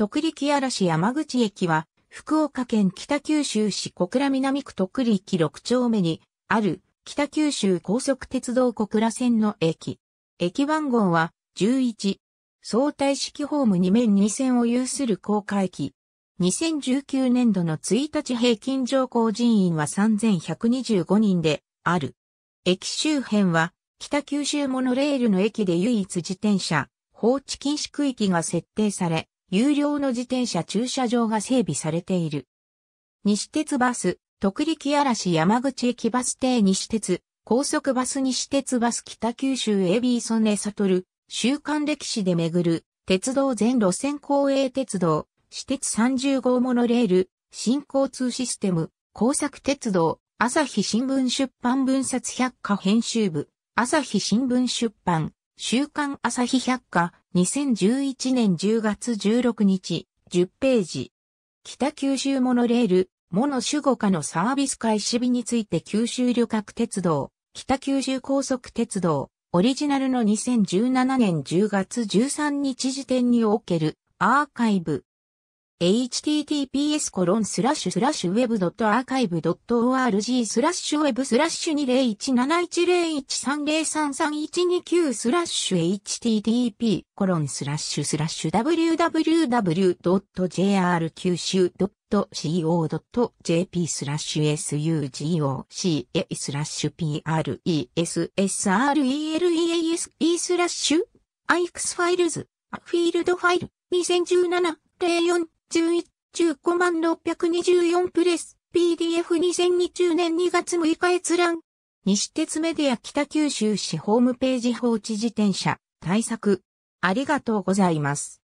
徳力嵐山口駅は、福岡県北九州市小倉南区徳力6丁目にある北九州高速鉄道小倉線の駅。駅番号は11。相対式ホーム2面2線を有する高架駅。2019年度の1日平均乗降人員は3125人である。駅周辺は北九州モノレールの駅で唯一自転車放置禁止区域が設定され、有料の自転車駐車場が整備されている。西鉄バス、徳力嵐山口駅バス停西鉄、高速バス西鉄バス北九州エビーソネサトル、週刊歴史で巡る、鉄道全路線公営鉄道、私鉄30号モノレール、新交通システム、工作鉄道、朝日新聞出版分冊百科編集部、朝日新聞出版、週刊朝日百科、2011年10月16日、10ページ。北九州モノレール、モノ守護課のサービス開始日について九州旅客鉄道、北九州高速鉄道、オリジナルの2017年10月13日時点におけるアーカイブ。https コロンスラッシュスラッシュウェブドットアーカイブドット org スラッシュウェブスラッシュ20171013033129スラッシュ http コロンスラッシュスラッシュ www.jr 九州 .co.jp スラッシュ sugoca スラッシュ presreleases スラッシュ ix ファイルズフィールドファイル2017 04 11中5万624プレス PDF2020 年2月6日閲覧西鉄メディア北九州市ホームページ放置自転車対策ありがとうございます。